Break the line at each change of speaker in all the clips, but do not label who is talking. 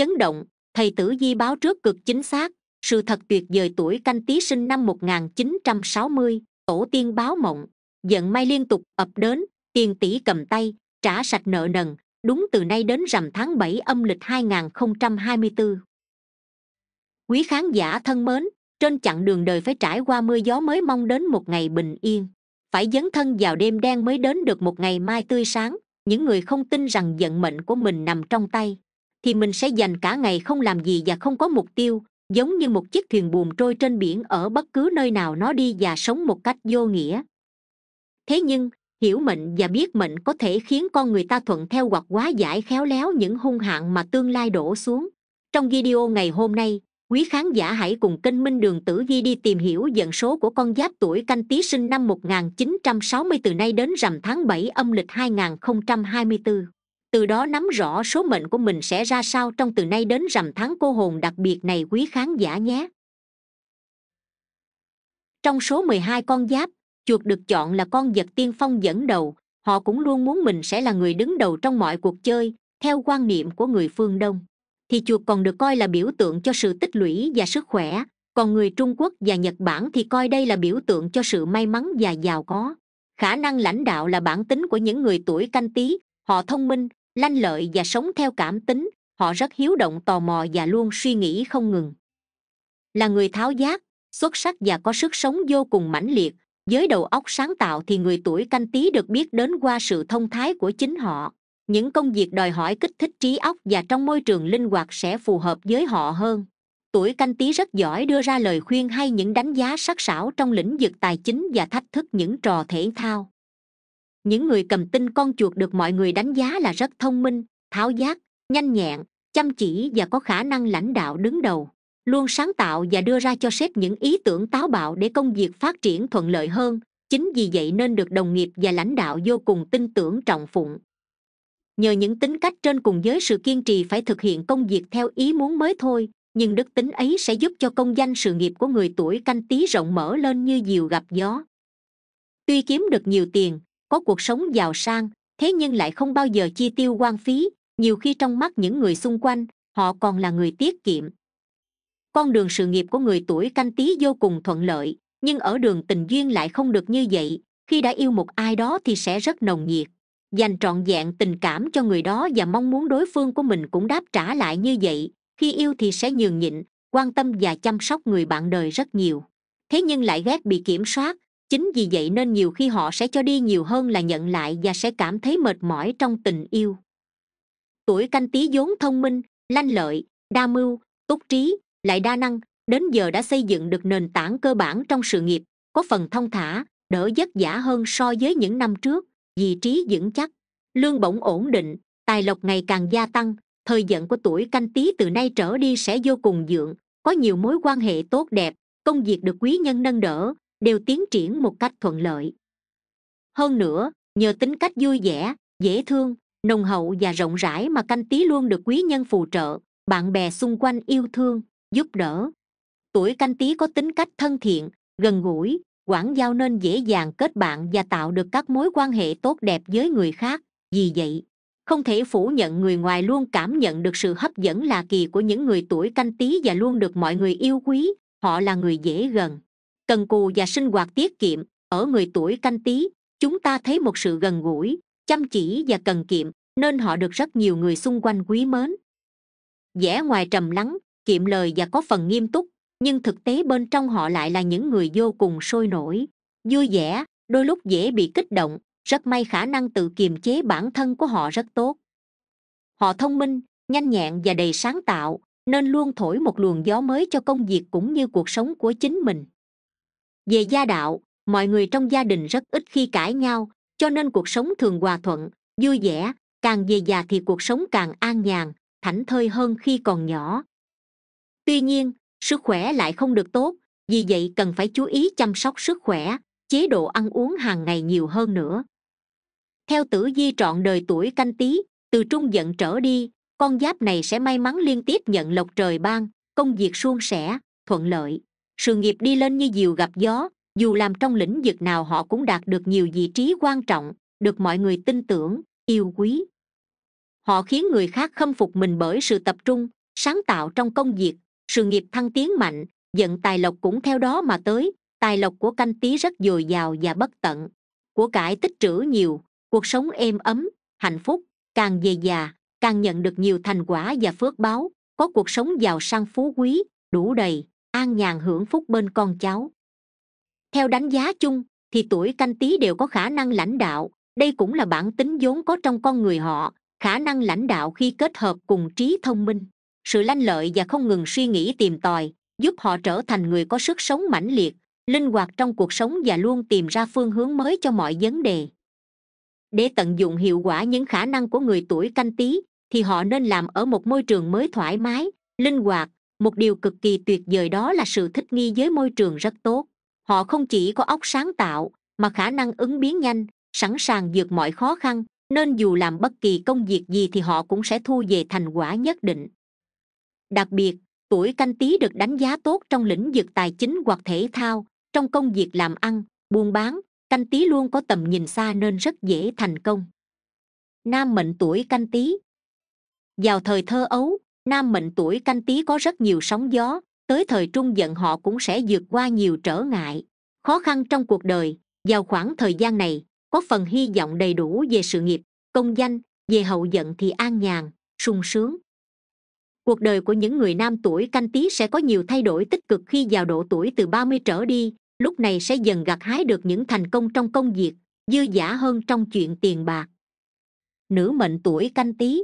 chấn động thầy tử di báo trước cực chính xác sự thật tuyệt vời tuổi canh tý sinh năm 1960, t ổ tiên báo mộng vận may liên tục ập đến tiền tỷ cầm tay trả sạch nợ nần đúng từ nay đến rằm tháng bảy âm lịch 2024. quý khán giả thân mến trên chặng đường đời phải trải qua mưa gió mới mong đến một ngày bình yên phải dấn thân vào đêm đen mới đến được một ngày mai tươi sáng những người không tin rằng vận mệnh của mình nằm trong tay thì mình sẽ dành cả ngày không làm gì và không có mục tiêu giống như một chiếc thuyền buồm trôi trên biển ở bất cứ nơi nào nó đi và sống một cách vô nghĩa thế nhưng hiểu mệnh và biết mệnh có thể khiến con người ta thuận theo hoặc quá giải khéo léo những hung hạn mà tương lai đổ xuống trong video ngày hôm nay quý khán giả hãy cùng kênh minh đường tử ghi đi tìm hiểu dần số của con giáp tuổi canh tý sinh năm 1960 từ nay đến rằm tháng 7 âm lịch 2024 từ đó nắm rõ số mệnh của mình sẽ ra sao trong từ nay đến rằm tháng cô hồn đặc biệt này quý khán giả nhé trong số 12 con giáp chuột được chọn là con vật tiên phong dẫn đầu họ cũng luôn muốn mình sẽ là người đứng đầu trong mọi cuộc chơi theo quan niệm của người phương đông thì chuột còn được coi là biểu tượng cho sự tích lũy và sức khỏe còn người trung quốc và nhật bản thì coi đây là biểu tượng cho sự may mắn và giàu có khả năng lãnh đạo là bản tính của những người tuổi canh tí họ thông minh lanh lợi và sống theo cảm tính họ rất hiếu động tò mò và luôn suy nghĩ không ngừng là người tháo giác xuất sắc và có sức sống vô cùng mãnh liệt với đầu óc sáng tạo thì người tuổi canh Tý được biết đến qua sự thông thái của chính họ những công việc đòi hỏi kích thích trí óc và trong môi trường linh hoạt sẽ phù hợp với họ hơn tuổi canh Tý rất giỏi đưa ra lời khuyên hay những đánh giá sắc sảo trong lĩnh vực tài chính và thách thức những trò thể thao những người cầm tinh con chuột được mọi người đánh giá là rất thông minh tháo giác nhanh nhẹn chăm chỉ và có khả năng lãnh đạo đứng đầu luôn sáng tạo và đưa ra cho sếp những ý tưởng táo bạo để công việc phát triển thuận lợi hơn chính vì vậy nên được đồng nghiệp và lãnh đạo vô cùng tin tưởng trọng phụng nhờ những tính cách trên cùng với sự kiên trì phải thực hiện công việc theo ý muốn mới thôi nhưng đức tính ấy sẽ giúp cho công danh sự nghiệp của người tuổi canh tí rộng mở lên như diều gặp gió tuy kiếm được nhiều tiền có cuộc sống giàu sang thế nhưng lại không bao giờ chi tiêu quan phí nhiều khi trong mắt những người xung quanh họ còn là người tiết kiệm con đường sự nghiệp của người tuổi canh tý vô cùng thuận lợi nhưng ở đường tình duyên lại không được như vậy khi đã yêu một ai đó thì sẽ rất nồng nhiệt dành trọn vẹn tình cảm cho người đó và mong muốn đối phương của mình cũng đáp trả lại như vậy khi yêu thì sẽ nhường nhịn quan tâm và chăm sóc người bạn đời rất nhiều thế nhưng lại ghét bị kiểm soát chính vì vậy nên nhiều khi họ sẽ cho đi nhiều hơn là nhận lại và sẽ cảm thấy mệt mỏi trong tình yêu tuổi canh tí vốn thông minh lanh lợi đa mưu túc trí lại đa năng đến giờ đã xây dựng được nền tảng cơ bản trong sự nghiệp có phần thông thả đỡ vất vả hơn so với những năm trước vị trí vững chắc lương bổng ổn định tài lộc ngày càng gia tăng thời vận của tuổi canh tí từ nay trở đi sẽ vô cùng dượng có nhiều mối quan hệ tốt đẹp công việc được quý nhân nâng đỡ đều tiến triển một cách thuận lợi hơn nữa nhờ tính cách vui vẻ dễ thương nồng hậu và rộng rãi mà canh tý luôn được quý nhân phù trợ bạn bè xung quanh yêu thương giúp đỡ tuổi canh tý có tính cách thân thiện gần gũi quảng giao nên dễ dàng kết bạn và tạo được các mối quan hệ tốt đẹp với người khác vì vậy không thể phủ nhận người ngoài luôn cảm nhận được sự hấp dẫn lạ kỳ của những người tuổi canh tý và luôn được mọi người yêu quý họ là người dễ gần cần cù và sinh hoạt tiết kiệm ở người tuổi canh tý chúng ta thấy một sự gần gũi chăm chỉ và cần kiệm nên họ được rất nhiều người xung quanh quý mến vẻ ngoài trầm lắng kiệm lời và có phần nghiêm túc nhưng thực tế bên trong họ lại là những người vô cùng sôi nổi vui vẻ đôi lúc dễ bị kích động rất may khả năng tự kiềm chế bản thân của họ rất tốt họ thông minh nhanh nhẹn và đầy sáng tạo nên luôn thổi một luồng gió mới cho công việc cũng như cuộc sống của chính mình về gia đạo mọi người trong gia đình rất ít khi cãi nhau cho nên cuộc sống thường hòa thuận vui vẻ càng về già thì cuộc sống càng an nhàn thảnh thơi hơn khi còn nhỏ tuy nhiên sức khỏe lại không được tốt vì vậy cần phải chú ý chăm sóc sức khỏe chế độ ăn uống hàng ngày nhiều hơn nữa theo tử di trọn đời tuổi canh tý từ trung dận trở đi con giáp này sẽ may mắn liên tiếp nhận lộc trời ban công việc suôn sẻ thuận lợi sự nghiệp đi lên như diều gặp gió dù làm trong lĩnh vực nào họ cũng đạt được nhiều vị trí quan trọng được mọi người tin tưởng yêu quý họ khiến người khác khâm phục mình bởi sự tập trung sáng tạo trong công việc sự nghiệp thăng tiến mạnh vận tài lộc cũng theo đó mà tới tài lộc của canh tý rất dồi dào và bất tận của cải tích trữ nhiều cuộc sống êm ấm hạnh phúc càng về già càng nhận được nhiều thành quả và phước báo có cuộc sống giàu sang phú quý đủ đầy an nhàn hưởng phúc bên con cháu theo đánh giá chung thì tuổi canh tý đều có khả năng lãnh đạo đây cũng là bản tính vốn có trong con người họ khả năng lãnh đạo khi kết hợp cùng trí thông minh sự lanh lợi và không ngừng suy nghĩ tìm tòi giúp họ trở thành người có sức sống mãnh liệt linh hoạt trong cuộc sống và luôn tìm ra phương hướng mới cho mọi vấn đề để tận dụng hiệu quả những khả năng của người tuổi canh tý, thì họ nên làm ở một môi trường mới thoải mái linh hoạt một điều cực kỳ tuyệt vời đó là sự thích nghi với môi trường rất tốt họ không chỉ có óc sáng tạo mà khả năng ứng biến nhanh sẵn sàng vượt mọi khó khăn nên dù làm bất kỳ công việc gì thì họ cũng sẽ thu về thành quả nhất định đặc biệt tuổi canh tý được đánh giá tốt trong lĩnh vực tài chính hoặc thể thao trong công việc làm ăn buôn bán canh tý luôn có tầm nhìn xa nên rất dễ thành công nam mệnh tuổi canh tý vào thời thơ ấu nam mệnh tuổi canh tý có rất nhiều sóng gió tới thời trung dận họ cũng sẽ vượt qua nhiều trở ngại khó khăn trong cuộc đời vào khoảng thời gian này có phần hy vọng đầy đủ về sự nghiệp công danh về hậu dận thì an nhàn sung sướng cuộc đời của những người nam tuổi canh tý sẽ có nhiều thay đổi tích cực khi vào độ tuổi từ ba mươi trở đi lúc này sẽ dần gặt hái được những thành công trong công việc dư giả hơn trong chuyện tiền bạc nữ mệnh tuổi canh tý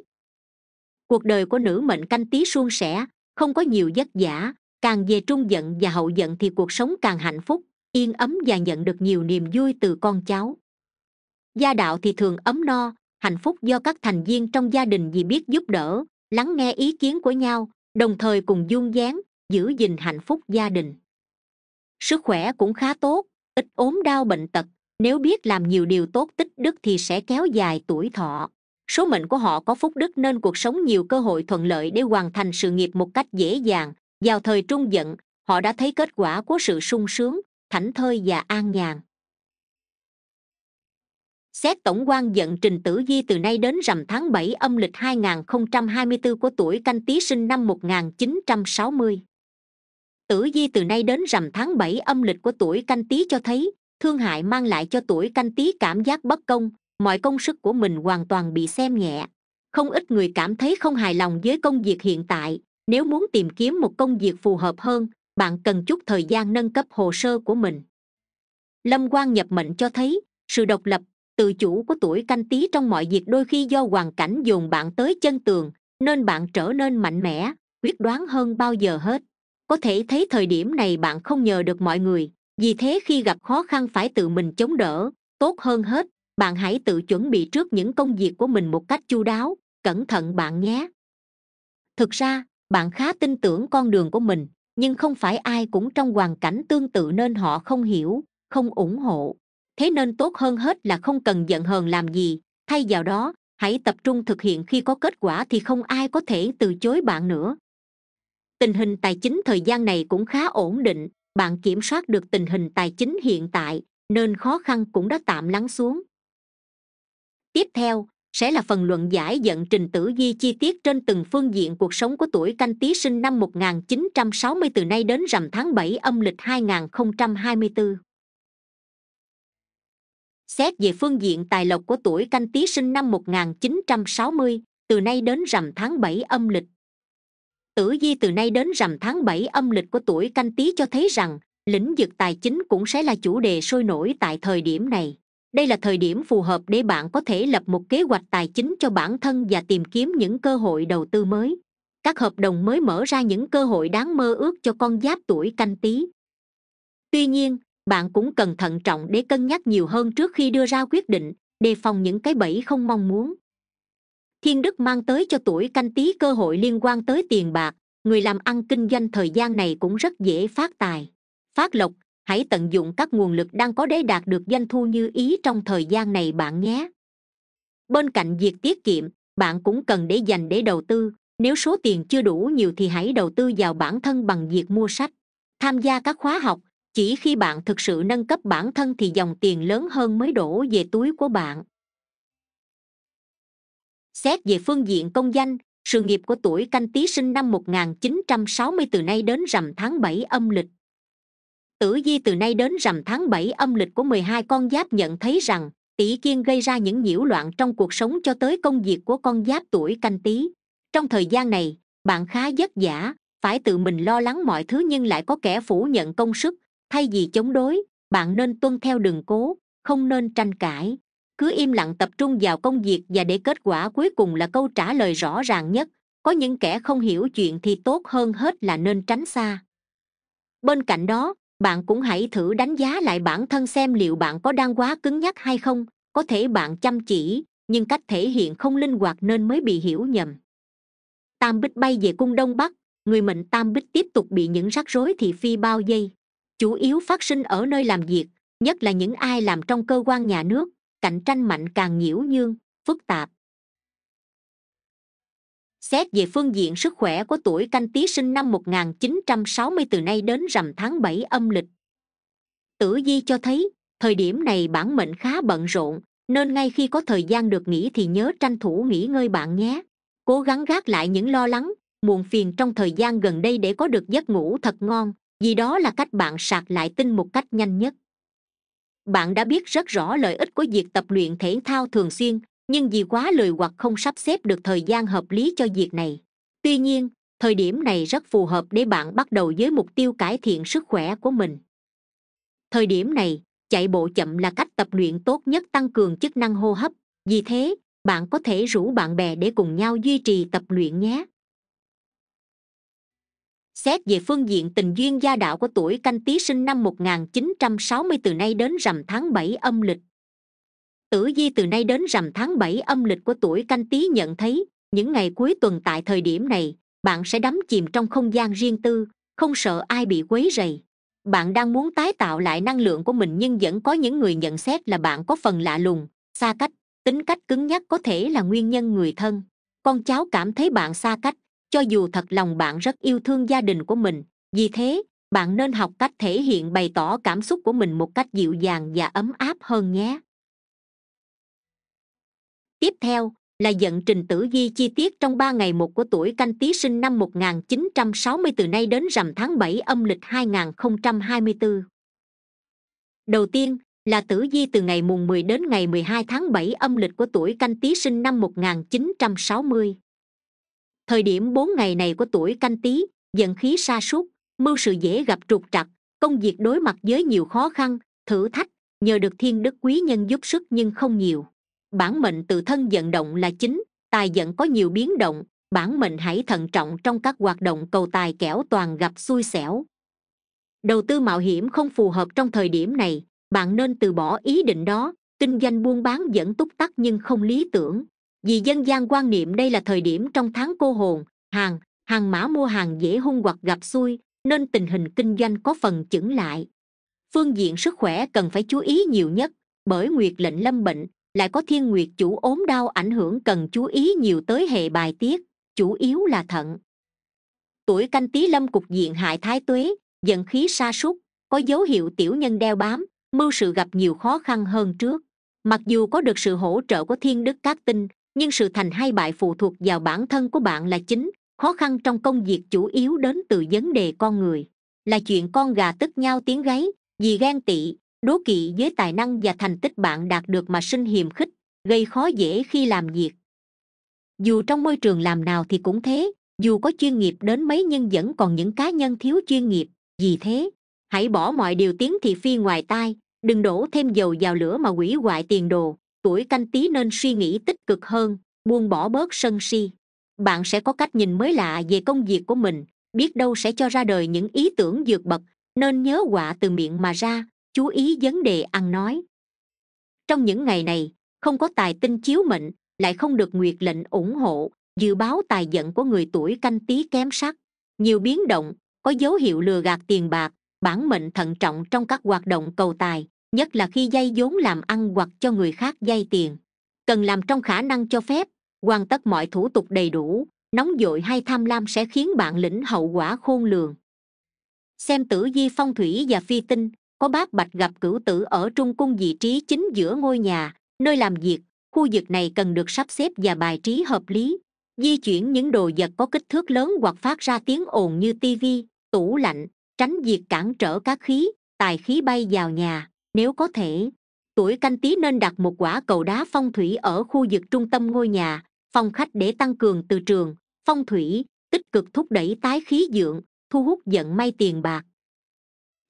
cuộc đời của nữ mệnh canh tí suôn sẻ không có nhiều vất vả càng về trung giận và hậu giận thì cuộc sống càng hạnh phúc yên ấm và nhận được nhiều niềm vui từ con cháu gia đạo thì thường ấm no hạnh phúc do các thành viên trong gia đình vì biết giúp đỡ lắng nghe ý kiến của nhau đồng thời cùng dung dáng giữ gìn hạnh phúc gia đình sức khỏe cũng khá tốt ít ốm đau bệnh tật nếu biết làm nhiều điều tốt tích đức thì sẽ kéo dài tuổi thọ số mệnh của họ có phúc đức nên cuộc sống nhiều cơ hội thuận lợi để hoàn thành sự nghiệp một cách dễ dàng vào thời trung dận họ đã thấy kết quả của sự sung sướng thảnh thơi và an nhàn xét tổng quan dận trình tử di từ nay đến rằm tháng bảy âm lịch 2024 của tuổi canh tý sinh năm 1960. Tử di từ nay đến rằm tháng bảy âm lịch của tuổi canh tý cho thấy, thương hại mang lại cho tuổi canh tý cảm giác bất công, mọi công sức của mình hoàn toàn bị xem nhẹ không ít người cảm thấy không hài lòng với công việc hiện tại nếu muốn tìm kiếm một công việc phù hợp hơn bạn cần chút thời gian nâng cấp hồ sơ của mình lâm quan nhập mệnh cho thấy sự độc lập tự chủ của tuổi canh tí trong mọi việc đôi khi do hoàn cảnh dồn bạn tới chân tường nên bạn trở nên mạnh mẽ quyết đoán hơn bao giờ hết có thể thấy thời điểm này bạn không nhờ được mọi người vì thế khi gặp khó khăn phải tự mình chống đỡ tốt hơn hết bạn hãy tự chuẩn bị trước những công việc của mình một cách chu đáo cẩn thận bạn nhé thực ra bạn khá tin tưởng con đường của mình nhưng không phải ai cũng trong hoàn cảnh tương tự nên họ không hiểu không ủng hộ thế nên tốt hơn hết là không cần giận hờn làm gì thay vào đó hãy tập trung thực hiện khi có kết quả thì không ai có thể từ chối bạn nữa tình hình tài chính thời gian này cũng khá ổn định bạn kiểm soát được tình hình tài chính hiện tại nên khó khăn cũng đã tạm lắng xuống tiếp theo sẽ là phần luận giải dẫn trình tử di chi tiết trên từng phương diện cuộc sống của tuổi canh tý sinh năm 1960 từ nay đến rằm tháng 7 âm lịch 2024. Xét về phương diện tài lộc của tuổi canh tý sinh năm 1960, từ nay đến rằm tháng 7 âm lịch. Tử di từ nay đến rằm tháng 7 âm lịch của tuổi canh tý cho thấy rằng lĩnh vực tài chính cũng sẽ là chủ đề sôi nổi tại thời điểm này đây là thời điểm phù hợp để bạn có thể lập một kế hoạch tài chính cho bản thân và tìm kiếm những cơ hội đầu tư mới các hợp đồng mới mở ra những cơ hội đáng mơ ước cho con giáp tuổi canh tí tuy nhiên bạn cũng cần thận trọng để cân nhắc nhiều hơn trước khi đưa ra quyết định đề phòng những cái bẫy không mong muốn thiên đức mang tới cho tuổi canh tí cơ hội liên quan tới tiền bạc người làm ăn kinh doanh thời gian này cũng rất dễ phát tài phát lộc hãy tận dụng các nguồn lực đang có để đạt được doanh thu như ý trong thời gian này bạn nhé bên cạnh việc tiết kiệm bạn cũng cần để dành để đầu tư nếu số tiền chưa đủ nhiều thì hãy đầu tư vào bản thân bằng việc mua sách tham gia các khóa học chỉ khi bạn thực sự nâng cấp bản thân thì dòng tiền lớn hơn mới đổ về túi của bạn xét về phương diện công danh sự nghiệp của tuổi canh tý sinh năm 1960 từ nay đến rằm tháng 7 âm lịch tử di từ nay đến rằm tháng bảy âm lịch của mười hai con giáp nhận thấy rằng tỷ kiên gây ra những nhiễu loạn trong cuộc sống cho tới công việc của con giáp tuổi canh tý trong thời gian này bạn khá vất vả phải tự mình lo lắng mọi thứ nhưng lại có kẻ phủ nhận công sức thay vì chống đối bạn nên tuân theo đường cố không nên tranh cãi cứ im lặng tập trung vào công việc và để kết quả cuối cùng là câu trả lời rõ ràng nhất có những kẻ không hiểu chuyện thì tốt hơn hết là nên tránh xa bên cạnh đó bạn cũng hãy thử đánh giá lại bản thân xem liệu bạn có đang quá cứng nhắc hay không có thể bạn chăm chỉ nhưng cách thể hiện không linh hoạt nên mới bị hiểu nhầm tam bích bay về cung đông bắc người mệnh tam bích tiếp tục bị những rắc rối thị phi bao giây chủ yếu phát sinh ở nơi làm việc nhất là những ai làm trong cơ quan nhà nước cạnh tranh mạnh càng nhiễu nhương phức tạp xét về phương diện sức khỏe của tuổi canh tý sinh năm 1960 từ nay đến rằm tháng 7 âm lịch tử di cho thấy thời điểm này bản mệnh khá bận rộn nên ngay khi có thời gian được nghỉ thì nhớ tranh thủ nghỉ ngơi bạn nhé cố gắng gác lại những lo lắng muộn phiền trong thời gian gần đây để có được giấc ngủ thật ngon vì đó là cách bạn sạc lại tinh một cách nhanh nhất bạn đã biết rất rõ lợi ích của việc tập luyện thể thao thường xuyên nhưng vì quá lười hoặc không sắp xếp được thời gian hợp lý cho việc này tuy nhiên thời điểm này rất phù hợp để bạn bắt đầu với mục tiêu cải thiện sức khỏe của mình thời điểm này chạy bộ chậm là cách tập luyện tốt nhất tăng cường chức năng hô hấp vì thế bạn có thể rủ bạn bè để cùng nhau duy trì tập luyện nhé xét về phương diện tình duyên gia đạo của tuổi canh tí sinh năm 1960 từ nay đến rằm tháng 7 âm lịch tử di từ nay đến rằm tháng bảy âm lịch của tuổi canh tý nhận thấy những ngày cuối tuần tại thời điểm này bạn sẽ đắm chìm trong không gian riêng tư không sợ ai bị quấy rầy bạn đang muốn tái tạo lại năng lượng của mình nhưng vẫn có những người nhận xét là bạn có phần lạ lùng xa cách tính cách cứng nhắc có thể là nguyên nhân người thân con cháu cảm thấy bạn xa cách cho dù thật lòng bạn rất yêu thương gia đình của mình vì thế bạn nên học cách thể hiện bày tỏ cảm xúc của mình một cách dịu dàng và ấm áp hơn nhé tiếp theo là dẫn trình tử vi chi tiết trong ba ngày một của tuổi canh tý sinh năm 1960 từ nay đến rằm tháng bảy âm lịch 2024. đầu tiên là tử vi từ ngày mùng 10 đến ngày 12 tháng 7 âm lịch của tuổi canh tý sinh năm 1960. thời điểm bốn ngày này của tuổi canh tý dần khí sa sút mưu sự dễ gặp trục trặc công việc đối mặt với nhiều khó khăn thử thách nhờ được thiên đức quý nhân giúp sức nhưng không nhiều bản mệnh tự thân vận động là chính tài vận có nhiều biến động bản mệnh hãy thận trọng trong các hoạt động cầu tài kẻo toàn gặp xui xẻo đầu tư mạo hiểm không phù hợp trong thời điểm này bạn nên từ bỏ ý định đó kinh doanh buôn bán vẫn túc tắc nhưng không lý tưởng vì dân gian quan niệm đây là thời điểm trong tháng cô hồn hàng hàng mã mua hàng dễ hung hoặc gặp xui nên tình hình kinh doanh có phần chững lại phương diện sức khỏe cần phải chú ý nhiều nhất bởi nguyệt lệnh lâm bệnh lại có thiên nguyệt chủ ốm đau ảnh hưởng cần chú ý nhiều tới hệ bài tiết chủ yếu là thận tuổi canh tý lâm cục diện hại thái tuế dần khí sa sút có dấu hiệu tiểu nhân đeo bám mưu sự gặp nhiều khó khăn hơn trước mặc dù có được sự hỗ trợ của thiên đức cát tinh nhưng sự thành hay bại phụ thuộc vào bản thân của bạn là chính khó khăn trong công việc chủ yếu đến từ vấn đề con người là chuyện con gà tức nhau tiếng gáy vì ghen tị đố kỵ với tài năng và thành tích bạn đạt được mà sinh hiềm khích gây khó dễ khi làm việc dù trong môi trường làm nào thì cũng thế dù có chuyên nghiệp đến mấy nhưng vẫn còn những cá nhân thiếu chuyên nghiệp vì thế hãy bỏ mọi điều tiếng thị phi ngoài tai đừng đổ thêm dầu vào lửa mà hủy hoại tiền đồ tuổi canh tí nên suy nghĩ tích cực hơn buông bỏ bớt sân si bạn sẽ có cách nhìn mới lạ về công việc của mình biết đâu sẽ cho ra đời những ý tưởng vượt bậc nên nhớ quạ từ miệng mà ra chú ý vấn đề ăn nói trong những ngày này không có tài tinh chiếu mệnh lại không được nguyệt lệnh ủng hộ dự báo tài vận của người tuổi canh tí kém sắc nhiều biến động có dấu hiệu lừa gạt tiền bạc bản mệnh thận trọng trong các hoạt động cầu tài nhất là khi dây vốn làm ăn hoặc cho người khác dây tiền cần làm trong khả năng cho phép hoàn tất mọi thủ tục đầy đủ nóng dội hay tham lam sẽ khiến bạn lĩnh hậu quả khôn lường xem tử vi phong thủy và phi tinh có bác bạch gặp cửu tử ở trung cung vị trí chính giữa ngôi nhà nơi làm việc khu vực này cần được sắp xếp và bài trí hợp lý di chuyển những đồ vật có kích thước lớn hoặc phát ra tiếng ồn như tivi tủ lạnh tránh việc cản trở các khí tài khí bay vào nhà nếu có thể tuổi canh tí nên đặt một quả cầu đá phong thủy ở khu vực trung tâm ngôi nhà phòng khách để tăng cường từ trường phong thủy tích cực thúc đẩy tái khí dưỡng thu hút vận may tiền bạc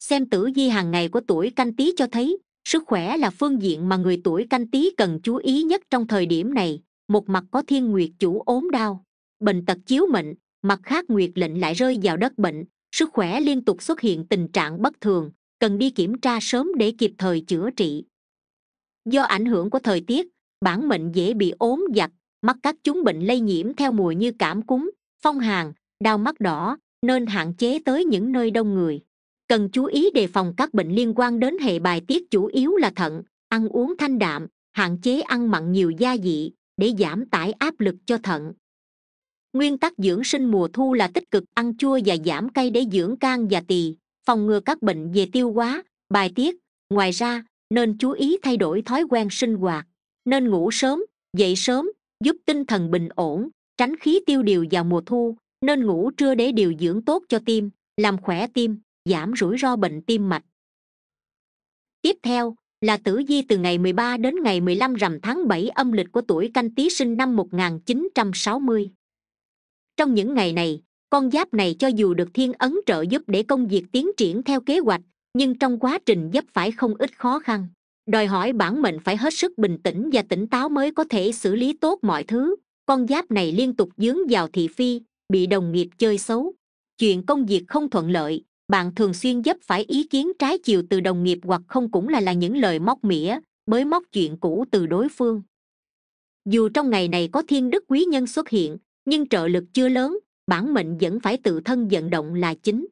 xem tử vi hàng ngày của tuổi canh tý cho thấy sức khỏe là phương diện mà người tuổi canh tý cần chú ý nhất trong thời điểm này một mặt có thiên nguyệt chủ ốm đau bệnh tật chiếu mệnh mặt khác nguyệt lệnh lại rơi vào đất bệnh sức khỏe liên tục xuất hiện tình trạng bất thường cần đi kiểm tra sớm để kịp thời chữa trị do ảnh hưởng của thời tiết bản mệnh dễ bị ốm giặc mắc các chúng bệnh lây nhiễm theo mùa như cảm cúm phong hàn đau mắt đỏ nên hạn chế tới những nơi đông người cần chú ý đề phòng các bệnh liên quan đến hệ bài tiết chủ yếu là thận ăn uống thanh đạm hạn chế ăn mặn nhiều gia vị để giảm tải áp lực cho thận nguyên tắc dưỡng sinh mùa thu là tích cực ăn chua và giảm cay để dưỡng can và tỳ phòng ngừa các bệnh về tiêu hóa bài tiết ngoài ra nên chú ý thay đổi thói quen sinh hoạt nên ngủ sớm dậy sớm giúp tinh thần bình ổn tránh khí tiêu điều vào mùa thu nên ngủ trưa để điều dưỡng tốt cho tim làm khỏe tim giảm rủi ro bệnh tim mạch tiếp theo là tử di từ ngày 13 đến ngày 15 rằm tháng 7 âm lịch của tuổi canh tý sinh năm 1960. Trong những ngày này, con giáp này cho dù được thiên ấn trợ giúp để công việc tiến triển theo kế hoạch, nhưng trong quá trình dấp phải không ít khó khăn. Đòi hỏi bản mệnh phải hết sức bình tĩnh và tỉnh táo mới có thể xử lý tốt mọi thứ. Con giáp này liên tục dướng vào thị phi, bị đồng nghiệp chơi xấu. Chuyện công việc không thuận lợi, bạn thường xuyên dấp phải ý kiến trái chiều từ đồng nghiệp hoặc không cũng là là những lời móc mỉa bới móc chuyện cũ từ đối phương dù trong ngày này có thiên đức quý nhân xuất hiện nhưng trợ lực chưa lớn bản mệnh vẫn phải tự thân vận động là chính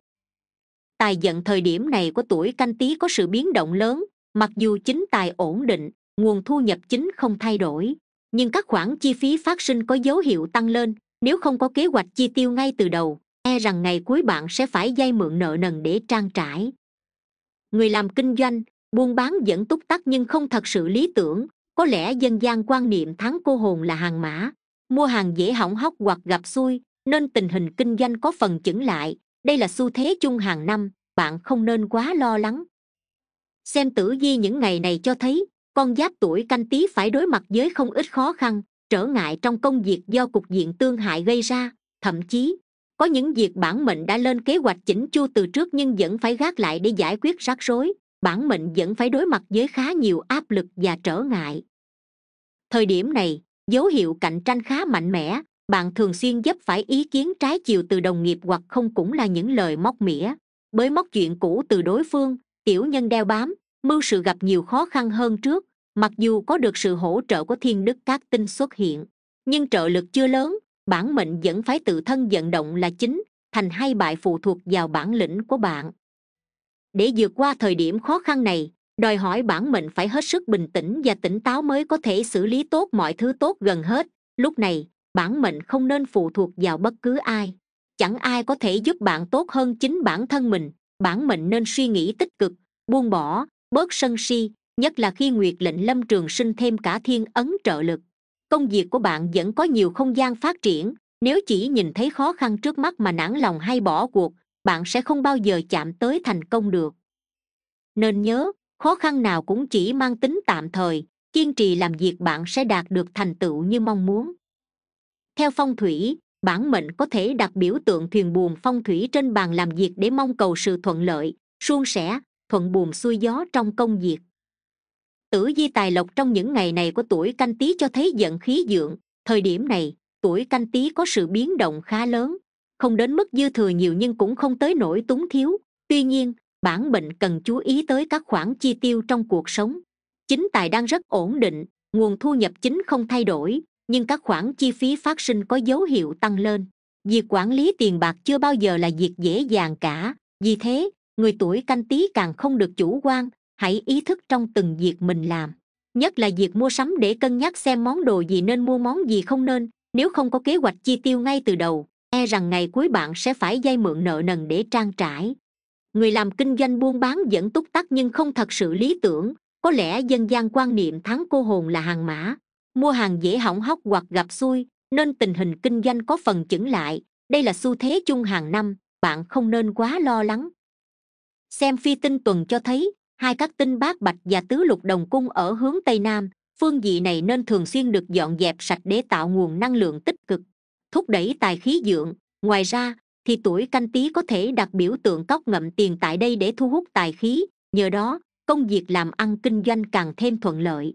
tài vận thời điểm này của tuổi canh tý có sự biến động lớn mặc dù chính tài ổn định nguồn thu nhập chính không thay đổi nhưng các khoản chi phí phát sinh có dấu hiệu tăng lên nếu không có kế hoạch chi tiêu ngay từ đầu e rằng ngày cuối bạn sẽ phải vay mượn nợ nần để trang trải người làm kinh doanh buôn bán vẫn túc tắc nhưng không thật sự lý tưởng có lẽ dân gian quan niệm thắng cô hồn là hàng mã mua hàng dễ hỏng hóc hoặc gặp xui nên tình hình kinh doanh có phần chững lại đây là xu thế chung hàng năm bạn không nên quá lo lắng xem tử vi những ngày này cho thấy con giáp tuổi canh tí phải đối mặt với không ít khó khăn trở ngại trong công việc do cục diện tương hại gây ra thậm chí có những việc bản mệnh đã lên kế hoạch chỉnh chu từ trước nhưng vẫn phải gác lại để giải quyết rắc rối bản mệnh vẫn phải đối mặt với khá nhiều áp lực và trở ngại thời điểm này dấu hiệu cạnh tranh khá mạnh mẽ bạn thường xuyên dấp phải ý kiến trái chiều từ đồng nghiệp hoặc không cũng là những lời móc mỉa bới móc chuyện cũ từ đối phương tiểu nhân đeo bám mưu sự gặp nhiều khó khăn hơn trước mặc dù có được sự hỗ trợ của thiên đức các tinh xuất hiện nhưng trợ lực chưa lớn bản mệnh vẫn phải tự thân vận động là chính thành hay bại phụ thuộc vào bản lĩnh của bạn để vượt qua thời điểm khó khăn này đòi hỏi bản mệnh phải hết sức bình tĩnh và tỉnh táo mới có thể xử lý tốt mọi thứ tốt gần hết lúc này bản mệnh không nên phụ thuộc vào bất cứ ai chẳng ai có thể giúp bạn tốt hơn chính bản thân mình bản mệnh nên suy nghĩ tích cực buông bỏ bớt sân si nhất là khi nguyệt lệnh lâm trường sinh thêm cả thiên ấn trợ lực công việc của bạn vẫn có nhiều không gian phát triển nếu chỉ nhìn thấy khó khăn trước mắt mà nản lòng hay bỏ cuộc bạn sẽ không bao giờ chạm tới thành công được nên nhớ khó khăn nào cũng chỉ mang tính tạm thời kiên trì làm việc bạn sẽ đạt được thành tựu như mong muốn theo phong thủy bản mệnh có thể đặt biểu tượng thuyền buồm phong thủy trên bàn làm việc để mong cầu sự thuận lợi suôn sẻ thuận buồm xuôi gió trong công việc tử di tài lộc trong những ngày này của tuổi canh tý cho thấy giận khí dượng thời điểm này tuổi canh tý có sự biến động khá lớn không đến mức dư thừa nhiều nhưng cũng không tới nỗi túng thiếu tuy nhiên bản mệnh cần chú ý tới các khoản chi tiêu trong cuộc sống chính tài đang rất ổn định nguồn thu nhập chính không thay đổi nhưng các khoản chi phí phát sinh có dấu hiệu tăng lên việc quản lý tiền bạc chưa bao giờ là việc dễ dàng cả vì thế người tuổi canh tý càng không được chủ quan hãy ý thức trong từng việc mình làm nhất là việc mua sắm để cân nhắc xem món đồ gì nên mua món gì không nên nếu không có kế hoạch chi tiêu ngay từ đầu e rằng ngày cuối bạn sẽ phải vay mượn nợ nần để trang trải người làm kinh doanh buôn bán vẫn túc tắc nhưng không thật sự lý tưởng có lẽ dân gian quan niệm thắng cô hồn là hàng mã mua hàng dễ hỏng hóc hoặc gặp xuôi nên tình hình kinh doanh có phần chững lại đây là xu thế chung hàng năm bạn không nên quá lo lắng xem phi tinh tuần cho thấy hai các tinh bát bạch và tứ lục đồng cung ở hướng tây nam phương vị này nên thường xuyên được dọn dẹp sạch để tạo nguồn năng lượng tích cực thúc đẩy tài khí dượng ngoài ra thì tuổi canh tý có thể đặt biểu tượng cóc ngậm tiền tại đây để thu hút tài khí nhờ đó công việc làm ăn kinh doanh càng thêm thuận lợi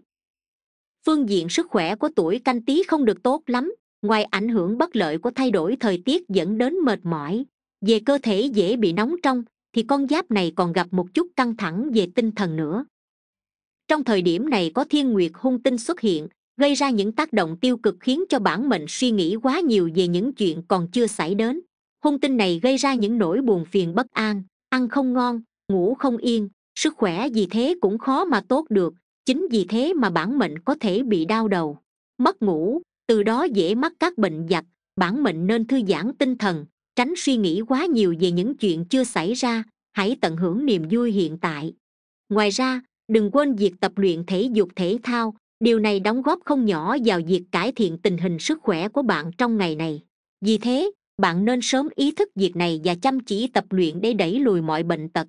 phương diện sức khỏe của tuổi canh tý không được tốt lắm ngoài ảnh hưởng bất lợi của thay đổi thời tiết dẫn đến mệt mỏi về cơ thể dễ bị nóng trong thì con giáp này còn gặp một chút căng thẳng về tinh thần nữa trong thời điểm này có thiên nguyệt hung tinh xuất hiện gây ra những tác động tiêu cực khiến cho bản mệnh suy nghĩ quá nhiều về những chuyện còn chưa xảy đến hung tinh này gây ra những nỗi buồn phiền bất an ăn không ngon ngủ không yên sức khỏe vì thế cũng khó mà tốt được chính vì thế mà bản mệnh có thể bị đau đầu mất ngủ từ đó dễ mắc các bệnh giặc bản mệnh nên thư giãn tinh thần tránh suy nghĩ quá nhiều về những chuyện chưa xảy ra hãy tận hưởng niềm vui hiện tại ngoài ra đừng quên việc tập luyện thể dục thể thao điều này đóng góp không nhỏ vào việc cải thiện tình hình sức khỏe của bạn trong ngày này vì thế bạn nên sớm ý thức việc này và chăm chỉ tập luyện để đẩy lùi mọi bệnh tật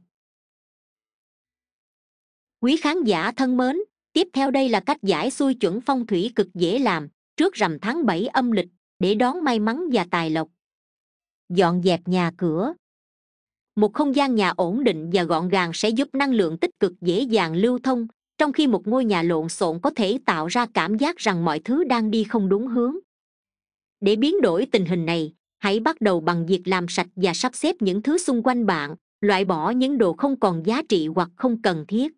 quý khán giả thân mến tiếp theo đây là cách giải xuôi chuẩn phong thủy cực dễ làm trước rằm tháng bảy âm lịch để đón may mắn và tài lộc dọn dẹp nhà cửa một không gian nhà ổn định và gọn gàng sẽ giúp năng lượng tích cực dễ dàng lưu thông trong khi một ngôi nhà lộn xộn có thể tạo ra cảm giác rằng mọi thứ đang đi không đúng hướng để biến đổi tình hình này hãy bắt đầu bằng việc làm sạch và sắp xếp những thứ xung quanh bạn loại bỏ những đồ không còn giá trị hoặc không cần thiết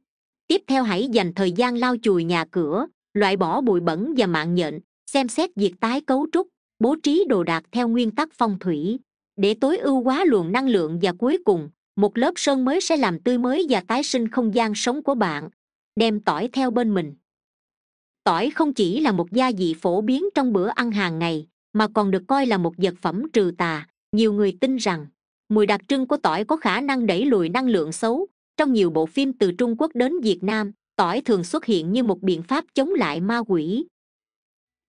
tiếp theo hãy dành thời gian lau chùi nhà cửa loại bỏ bụi bẩn và mạng nhện xem xét việc tái cấu trúc bố trí đồ đạc theo nguyên tắc phong thủy để tối ưu hóa luồng năng lượng và cuối cùng một lớp sơn mới sẽ làm tươi mới và tái sinh không gian sống của bạn đem tỏi theo bên mình tỏi không chỉ là một gia vị phổ biến trong bữa ăn hàng ngày mà còn được coi là một vật phẩm trừ tà nhiều người tin rằng mùi đặc trưng của tỏi có khả năng đẩy lùi năng lượng xấu trong nhiều bộ phim từ trung quốc đến việt nam tỏi thường xuất hiện như một biện pháp chống lại ma quỷ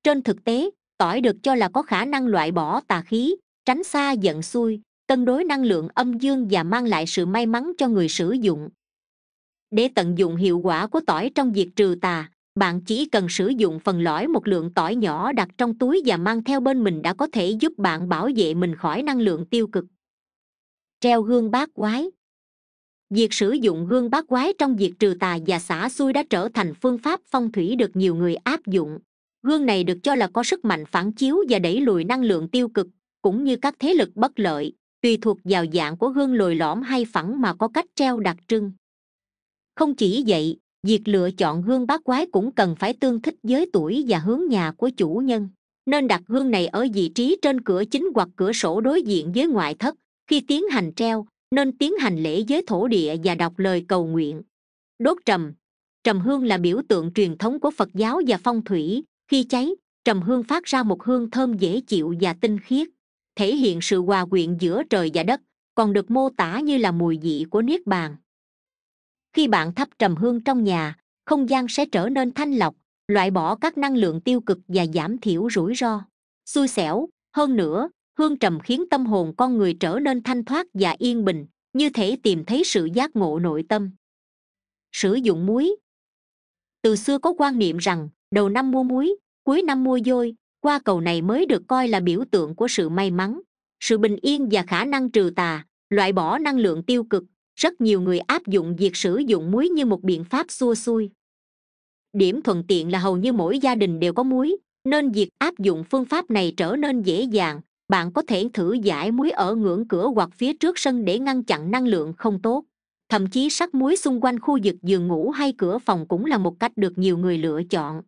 trên thực tế tỏi được cho là có khả năng loại bỏ tà khí tránh xa giận xuôi cân đối năng lượng âm dương và mang lại sự may mắn cho người sử dụng để tận dụng hiệu quả của tỏi trong việc trừ tà bạn chỉ cần sử dụng phần lõi một lượng tỏi nhỏ đặt trong túi và mang theo bên mình đã có thể giúp bạn bảo vệ mình khỏi năng lượng tiêu cực treo gương bát quái việc sử dụng gương bát quái trong việc trừ tà và xả xuôi đã trở thành phương pháp phong thủy được nhiều người áp dụng gương này được cho là có sức mạnh phản chiếu và đẩy lùi năng lượng tiêu cực cũng như các thế lực bất lợi tùy thuộc vào dạng của hương lồi lõm hay phẳng mà có cách treo đặc trưng không chỉ vậy việc lựa chọn hương bát quái cũng cần phải tương thích với tuổi và hướng nhà của chủ nhân nên đặt hương này ở vị trí trên cửa chính hoặc cửa sổ đối diện với ngoại thất khi tiến hành treo nên tiến hành lễ với thổ địa và đọc lời cầu nguyện đốt trầm trầm hương là biểu tượng truyền thống của phật giáo và phong thủy khi cháy trầm hương phát ra một hương thơm dễ chịu và tinh khiết thể hiện sự hòa quyện giữa trời và đất còn được mô tả như là mùi vị của niết bàn khi bạn thắp trầm hương trong nhà không gian sẽ trở nên thanh lọc loại bỏ các năng lượng tiêu cực và giảm thiểu rủi ro xui xẻo hơn nữa hương trầm khiến tâm hồn con người trở nên thanh thoát và yên bình như thể tìm thấy sự giác ngộ nội tâm sử dụng muối từ xưa có quan niệm rằng đầu năm mua muối cuối năm mua dôi qua cầu này mới được coi là biểu tượng của sự may mắn sự bình yên và khả năng trừ tà loại bỏ năng lượng tiêu cực rất nhiều người áp dụng việc sử dụng muối như một biện pháp xua xuôi điểm thuận tiện là hầu như mỗi gia đình đều có muối nên việc áp dụng phương pháp này trở nên dễ dàng bạn có thể thử giải muối ở ngưỡng cửa hoặc phía trước sân để ngăn chặn năng lượng không tốt thậm chí sắc muối xung quanh khu vực giường ngủ hay cửa phòng cũng là một cách được nhiều người lựa chọn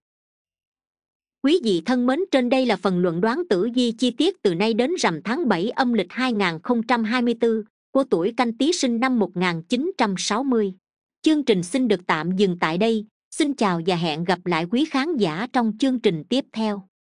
quý vị thân mến trên đây là phần luận đoán tử vi chi tiết từ nay đến rằm tháng bảy âm lịch 2024 của tuổi canh tý sinh năm 1960. chương trình xin được tạm dừng tại đây xin chào và hẹn gặp lại quý khán giả trong chương trình tiếp theo